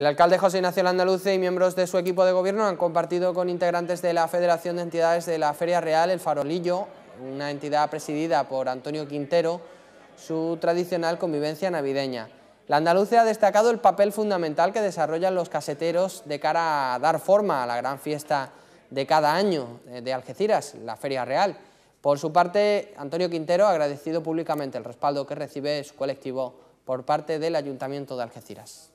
El alcalde José Ignacio Landaluce y miembros de su equipo de gobierno han compartido con integrantes de la Federación de Entidades de la Feria Real El Farolillo, una entidad presidida por Antonio Quintero, su tradicional convivencia navideña. La Andaluce ha destacado el papel fundamental que desarrollan los caseteros de cara a dar forma a la gran fiesta de cada año de Algeciras, la Feria Real. Por su parte, Antonio Quintero ha agradecido públicamente el respaldo que recibe su colectivo por parte del Ayuntamiento de Algeciras.